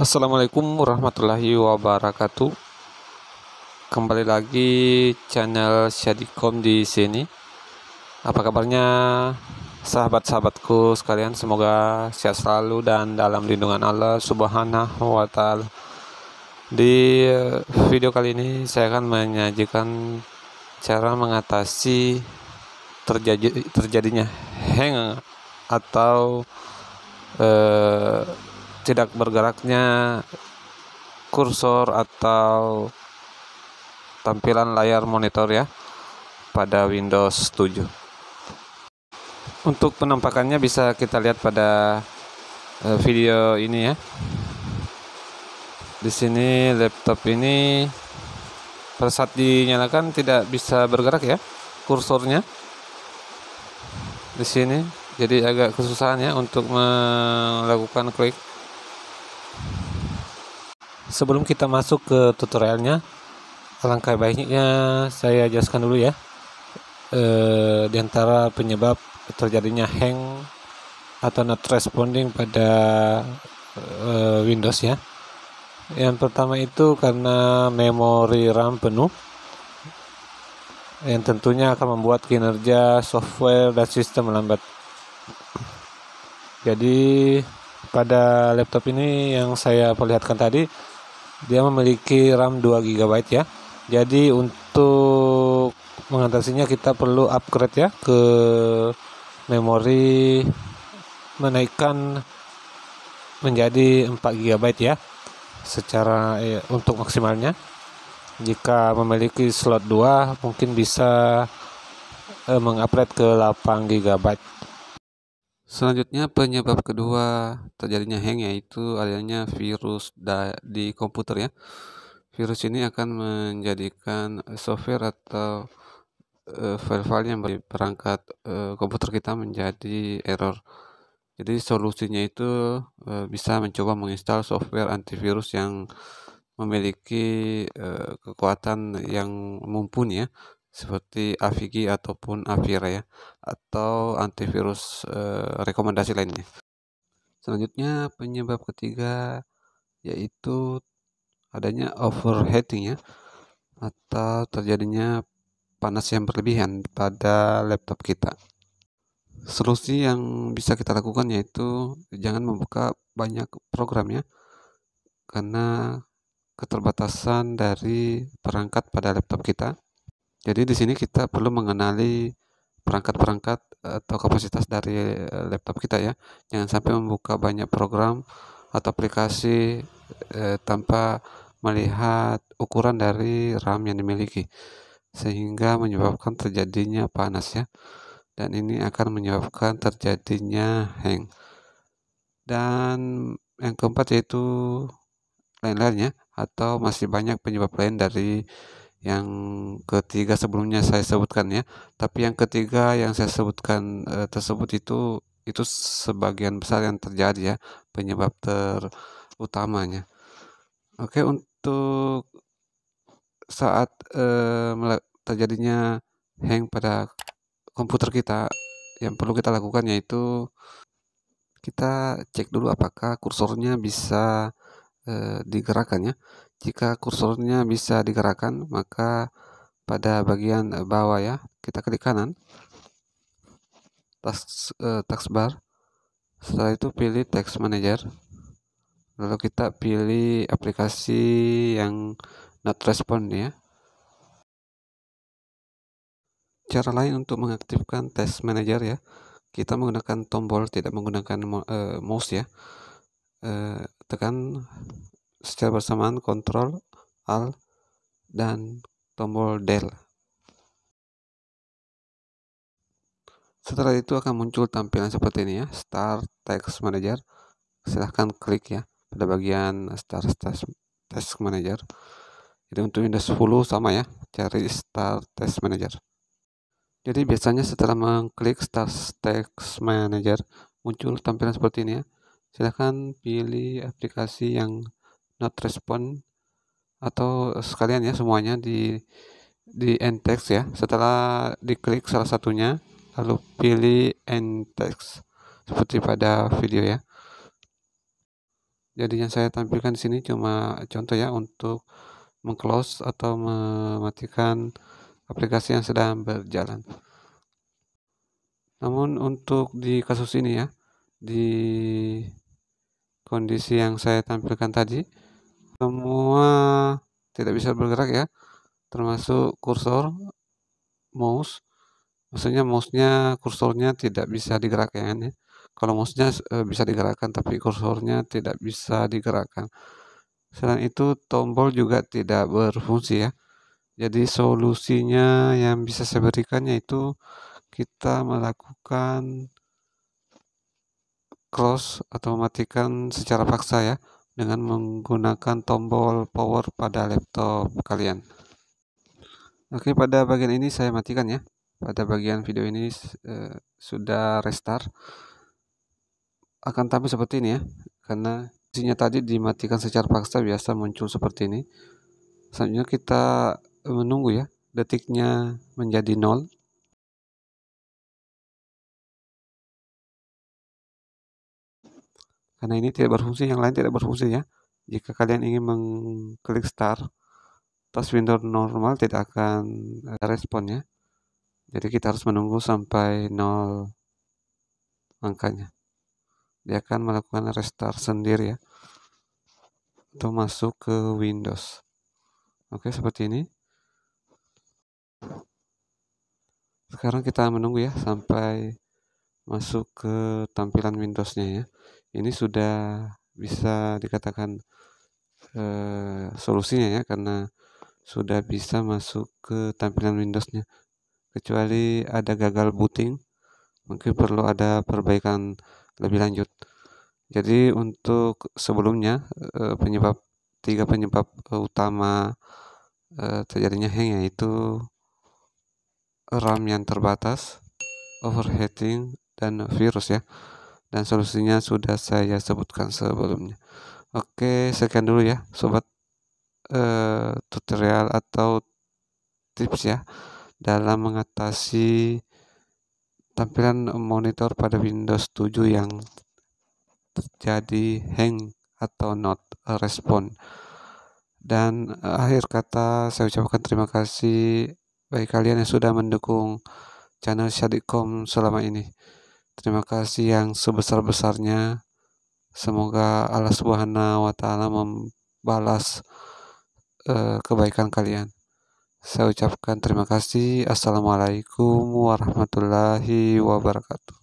Assalamualaikum warahmatullahi wabarakatuh. Kembali lagi channel Syadikom di sini. Apa kabarnya sahabat-sahabatku sekalian? Semoga sehat selalu dan dalam lindungan Allah Subhanahu wa taala. Di eh, video kali ini saya akan menyajikan cara mengatasi terjadi terjadinya hang atau eh, tidak bergeraknya kursor atau tampilan layar monitor ya pada Windows 7 untuk penampakannya bisa kita lihat pada eh, video ini ya di sini laptop ini pada saat dinyalakan tidak bisa bergerak ya kursornya di sini jadi agak kesusahan ya untuk melakukan klik sebelum kita masuk ke tutorialnya alangkah baiknya saya jelaskan dulu ya e, di antara penyebab terjadinya hang atau not responding pada e, Windows ya yang pertama itu karena memori RAM penuh yang tentunya akan membuat kinerja software dan sistem lambat. jadi pada laptop ini yang saya perlihatkan tadi dia memiliki RAM 2 GB ya jadi untuk mengatasinya kita perlu upgrade ya ke memori menaikkan menjadi 4 GB ya secara ya, untuk maksimalnya jika memiliki slot 2 mungkin bisa eh, mengupgrade ke 8 GB Selanjutnya penyebab kedua terjadinya hang yaitu adanya virus di komputer ya. Virus ini akan menjadikan software atau uh, file-file yang bagi perangkat uh, eh, komputer kita menjadi error. Jadi solusinya itu uh, bisa mencoba menginstal software antivirus yang memiliki uh, kekuatan yang mumpuni ya seperti Avigi ataupun Avira ya atau antivirus eh, rekomendasi lainnya. Selanjutnya penyebab ketiga yaitu adanya overheating ya atau terjadinya panas yang berlebihan pada laptop kita. Solusi yang bisa kita lakukan yaitu jangan membuka banyak program ya karena keterbatasan dari perangkat pada laptop kita jadi di sini kita perlu mengenali perangkat-perangkat eh, atau kapasitas dari eh, laptop kita ya. Jangan sampai membuka banyak program atau aplikasi eh, tanpa melihat ukuran dari RAM yang dimiliki sehingga menyebabkan terjadinya panas ya. Dan ini akan menyebabkan terjadinya hang. Dan yang keempat yaitu lain-lainnya atau masih banyak penyebab lain dari yang ketiga sebelumnya saya sebutkan ya tapi yang ketiga yang saya sebutkan e, tersebut itu itu sebagian besar yang terjadi ya penyebab terutamanya oke untuk saat e, terjadinya hang pada komputer kita yang perlu kita lakukan yaitu kita cek dulu apakah kursornya bisa e, digerakkan ya. Jika kursornya bisa digerakkan, maka pada bagian bawah ya, kita klik kanan. Task, e, eh, taskbar. Setelah itu pilih text manager. Lalu kita pilih aplikasi yang not respond ya. Cara lain untuk mengaktifkan test manager ya, kita menggunakan tombol tidak menggunakan eh, mouse ya tekan secara bersamaan kontrol Alt dan tombol del setelah itu akan muncul tampilan seperti ini ya Start Text Manager silahkan klik ya pada bagian Start Text, task Manager jadi untuk Windows 10 sama ya cari Start Text Manager jadi biasanya setelah mengklik Start Text Manager muncul tampilan seperti ini ya silahkan pilih aplikasi yang not respond atau sekalian ya semuanya di di end text ya setelah diklik salah satunya lalu pilih end text seperti pada video ya jadi yang saya tampilkan di sini cuma contoh ya untuk mengclose atau mematikan aplikasi yang sedang berjalan. Namun untuk di kasus ini ya, di kondisi yang saya tampilkan tadi semua tidak bisa bergerak ya termasuk kursor mouse maksudnya mouse-nya kursornya tidak bisa digerakkan ya, kalau mouse-nya e, bisa digerakkan tapi kursornya tidak bisa digerakkan selain itu tombol juga tidak berfungsi ya jadi solusinya yang bisa saya berikan yaitu kita melakukan close atau matikan secara paksa ya dengan menggunakan tombol power pada laptop kalian oke pada bagian ini saya matikan ya pada bagian video ini eh, sudah restart akan tampil seperti ini ya karena isinya tadi dimatikan secara paksa biasa muncul seperti ini selanjutnya kita menunggu ya detiknya menjadi nol karena ini tidak berfungsi yang lain tidak berfungsi ya jika kalian ingin mengklik start tas window normal tidak akan respon ya jadi kita harus menunggu sampai nol angkanya dia akan melakukan restart sendiri ya untuk masuk ke Windows oke seperti ini sekarang kita menunggu ya sampai masuk ke tampilan Windowsnya ya ini sudah bisa dikatakan eh, solusinya ya karena sudah bisa masuk ke tampilan Windowsnya kecuali ada gagal booting mungkin perlu ada perbaikan lebih lanjut jadi untuk sebelumnya eh, penyebab tiga penyebab utama eh, terjadinya hang yaitu RAM yang terbatas, overheating dan virus ya dan solusinya sudah saya sebutkan sebelumnya. Oke, sekian dulu ya, sobat eh, tutorial atau tips ya dalam mengatasi tampilan monitor pada Windows 7 yang terjadi hang atau not respond. Dan eh, akhir kata saya ucapkan terima kasih bagi kalian yang sudah mendukung channel Syadikom selama ini. Terima kasih yang sebesar-besarnya. Semoga Allah Subhanahu wa taala membalas uh, kebaikan kalian. Saya ucapkan terima kasih. Assalamualaikum warahmatullahi wabarakatuh.